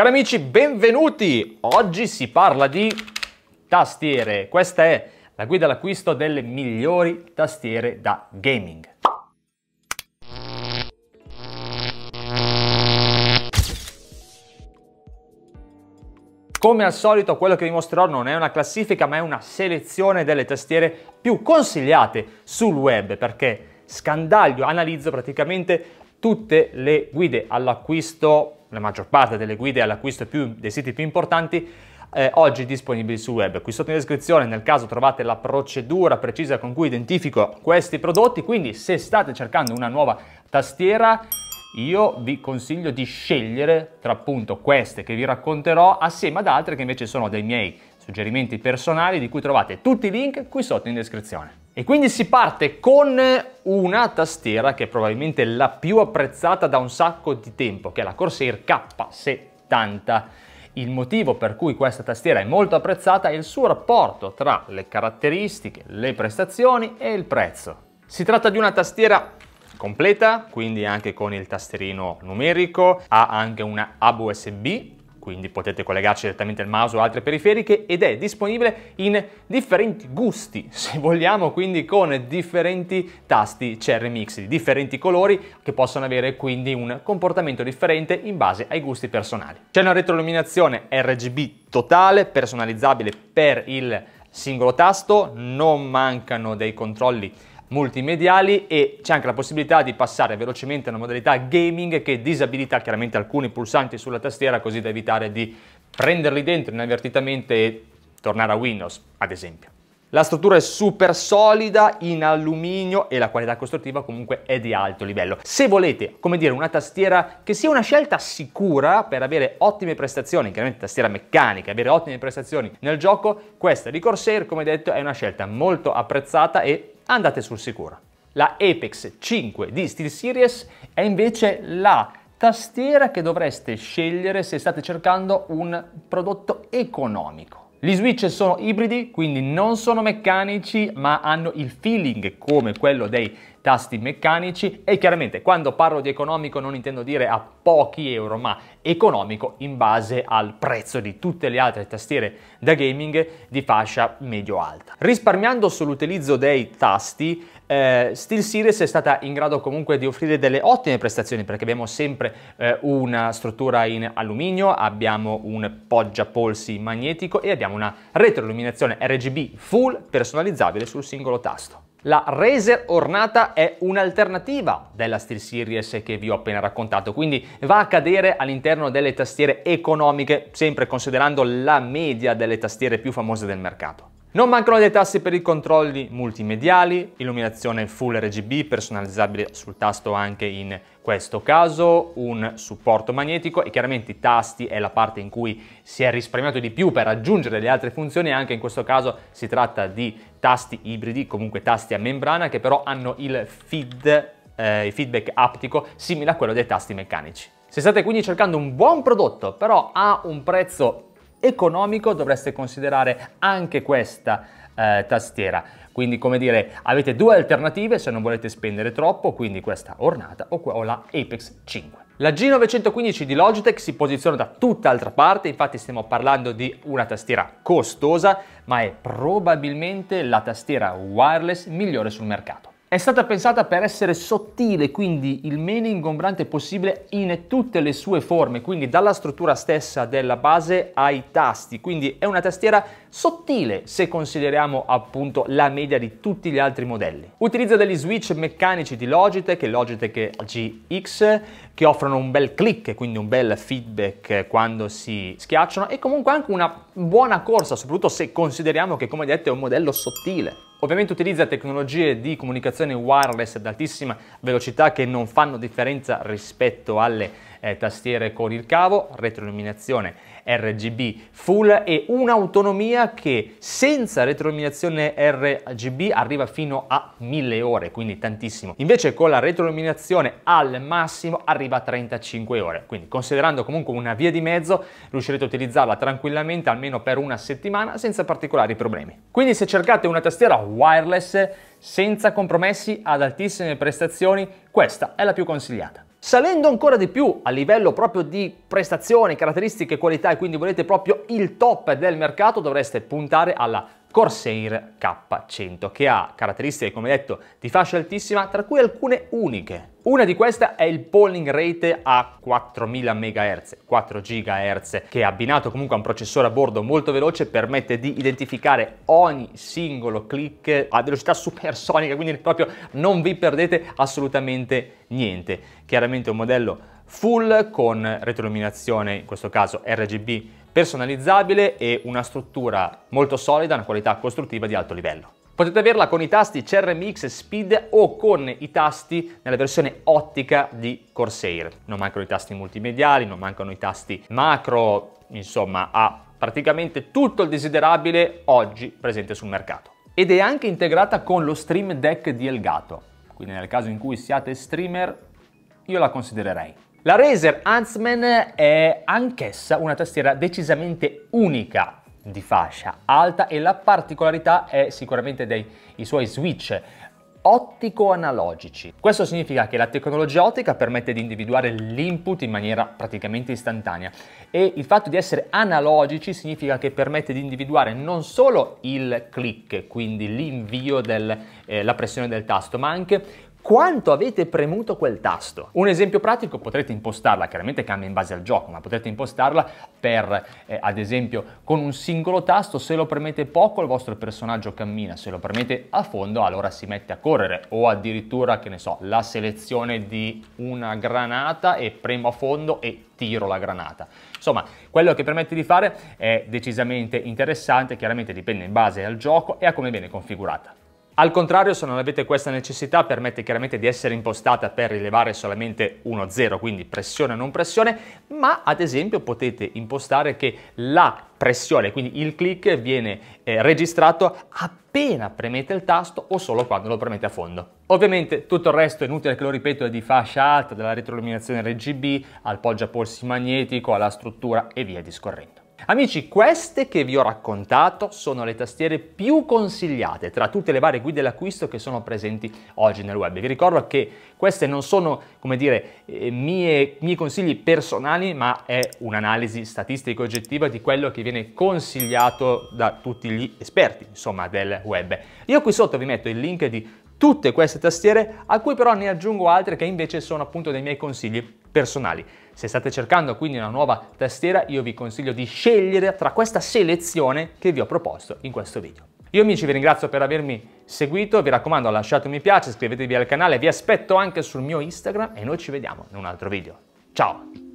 Cari amici, benvenuti! Oggi si parla di tastiere. Questa è la guida all'acquisto delle migliori tastiere da gaming. Come al solito quello che vi mostrerò non è una classifica ma è una selezione delle tastiere più consigliate sul web perché scandaglio, analizzo praticamente tutte le guide all'acquisto la maggior parte delle guide all'acquisto dei siti più importanti, eh, oggi disponibili sul web. Qui sotto in descrizione nel caso trovate la procedura precisa con cui identifico questi prodotti, quindi se state cercando una nuova tastiera io vi consiglio di scegliere tra appunto queste che vi racconterò assieme ad altre che invece sono dei miei suggerimenti personali di cui trovate tutti i link qui sotto in descrizione. E quindi si parte con una tastiera che è probabilmente la più apprezzata da un sacco di tempo, che è la Corsair K70. Il motivo per cui questa tastiera è molto apprezzata è il suo rapporto tra le caratteristiche, le prestazioni e il prezzo. Si tratta di una tastiera completa, quindi anche con il tasterino numerico, ha anche una hub USB quindi potete collegarci direttamente al mouse o altre periferiche ed è disponibile in differenti gusti, se vogliamo, quindi con differenti tasti CRMX di differenti colori che possono avere quindi un comportamento differente in base ai gusti personali. C'è una retroilluminazione RGB totale, personalizzabile per il singolo tasto, non mancano dei controlli multimediali e c'è anche la possibilità di passare velocemente alla modalità gaming che disabilita chiaramente alcuni pulsanti sulla tastiera così da evitare di prenderli dentro inavvertitamente e tornare a Windows, ad esempio. La struttura è super solida in alluminio e la qualità costruttiva comunque è di alto livello. Se volete, come dire, una tastiera che sia una scelta sicura per avere ottime prestazioni, chiaramente tastiera meccanica, avere ottime prestazioni nel gioco, questa di Corsair, come detto, è una scelta molto apprezzata e andate sul sicuro. La Apex 5 di SteelSeries è invece la tastiera che dovreste scegliere se state cercando un prodotto economico. Gli switch sono ibridi, quindi non sono meccanici, ma hanno il feeling come quello dei tasti meccanici e chiaramente quando parlo di economico non intendo dire a pochi euro ma economico in base al prezzo di tutte le altre tastiere da gaming di fascia medio-alta. Risparmiando sull'utilizzo dei tasti eh, SteelSeries è stata in grado comunque di offrire delle ottime prestazioni perché abbiamo sempre eh, una struttura in alluminio, abbiamo un poggiapolsi magnetico e abbiamo una retroilluminazione RGB full personalizzabile sul singolo tasto. La Razer ornata è un'alternativa della SteelSeries che vi ho appena raccontato, quindi va a cadere all'interno delle tastiere economiche, sempre considerando la media delle tastiere più famose del mercato. Non mancano dei tasti per i controlli multimediali, illuminazione full RGB personalizzabile sul tasto anche in questo caso, un supporto magnetico e chiaramente i tasti è la parte in cui si è risparmiato di più per aggiungere le altre funzioni, anche in questo caso si tratta di tasti ibridi, comunque tasti a membrana che però hanno il feed, eh, feedback aptico simile a quello dei tasti meccanici. Se state quindi cercando un buon prodotto però a un prezzo economico dovreste considerare anche questa eh, tastiera. Quindi come dire avete due alternative se non volete spendere troppo, quindi questa ornata o, o la Apex 5. La G915 di Logitech si posiziona da tutt'altra parte, infatti stiamo parlando di una tastiera costosa, ma è probabilmente la tastiera wireless migliore sul mercato. È stata pensata per essere sottile, quindi il meno ingombrante possibile in tutte le sue forme, quindi dalla struttura stessa della base ai tasti, quindi è una tastiera sottile se consideriamo appunto la media di tutti gli altri modelli. Utilizza degli switch meccanici di Logitech, Logitech GX, che offrono un bel click, quindi un bel feedback quando si schiacciano e comunque anche una buona corsa, soprattutto se consideriamo che come detto è un modello sottile. Ovviamente utilizza tecnologie di comunicazione wireless ad altissima velocità che non fanno differenza rispetto alle eh, tastiere con il cavo, retroilluminazione RGB full e un'autonomia che senza retroilluminazione RGB arriva fino a 1000 ore, quindi tantissimo. Invece con la retroilluminazione al massimo arriva a 35 ore, quindi considerando comunque una via di mezzo riuscirete a utilizzarla tranquillamente almeno per una settimana senza particolari problemi. Quindi se cercate una tastiera wireless senza compromessi ad altissime prestazioni, questa è la più consigliata. Salendo ancora di più a livello proprio di prestazioni, caratteristiche, qualità e quindi volete proprio il top del mercato, dovreste puntare alla Corsair K100 che ha caratteristiche come detto di fascia altissima tra cui alcune uniche. Una di queste è il polling rate a 4000 MHz, 4 GHz, che abbinato comunque a un processore a bordo molto veloce permette di identificare ogni singolo click a velocità supersonica, quindi proprio non vi perdete assolutamente niente. Chiaramente un modello full con retroilluminazione, in questo caso RGB personalizzabile e una struttura molto solida, una qualità costruttiva di alto livello. Potete averla con i tasti CRMX Speed o con i tasti nella versione ottica di Corsair. Non mancano i tasti multimediali, non mancano i tasti macro, insomma ha praticamente tutto il desiderabile oggi presente sul mercato. Ed è anche integrata con lo Stream Deck di Elgato, quindi nel caso in cui siate streamer io la considererei. La Razer Huntsman è anch'essa una tastiera decisamente unica di fascia alta e la particolarità è sicuramente dei suoi switch ottico-analogici. Questo significa che la tecnologia ottica permette di individuare l'input in maniera praticamente istantanea e il fatto di essere analogici significa che permette di individuare non solo il click, quindi l'invio della eh, pressione del tasto, ma anche quanto avete premuto quel tasto. Un esempio pratico potrete impostarla, chiaramente cambia in base al gioco, ma potrete impostarla per, eh, ad esempio, con un singolo tasto, se lo premete poco il vostro personaggio cammina, se lo premete a fondo allora si mette a correre o addirittura, che ne so, la selezione di una granata e premo a fondo e tiro la granata. Insomma, quello che permette di fare è decisamente interessante, chiaramente dipende in base al gioco e a come viene configurata. Al contrario, se non avete questa necessità, permette chiaramente di essere impostata per rilevare solamente 1-0, quindi pressione o non pressione, ma ad esempio potete impostare che la pressione, quindi il click viene eh, registrato appena premete il tasto o solo quando lo premete a fondo. Ovviamente tutto il resto è inutile che lo ripeto, è di fascia alta, dalla retroilluminazione RGB al poggia polsi magnetico, alla struttura e via discorrendo. Amici, queste che vi ho raccontato sono le tastiere più consigliate tra tutte le varie guide d'acquisto che sono presenti oggi nel web. Vi ricordo che queste non sono, come dire, eh, mie, miei consigli personali, ma è un'analisi statistica oggettiva di quello che viene consigliato da tutti gli esperti, insomma, del web. Io qui sotto vi metto il link di tutte queste tastiere a cui però ne aggiungo altre che invece sono appunto dei miei consigli personali. Se state cercando quindi una nuova tastiera io vi consiglio di scegliere tra questa selezione che vi ho proposto in questo video. Io amici vi ringrazio per avermi seguito, vi raccomando lasciate un mi piace, iscrivetevi al canale, vi aspetto anche sul mio Instagram e noi ci vediamo in un altro video. Ciao!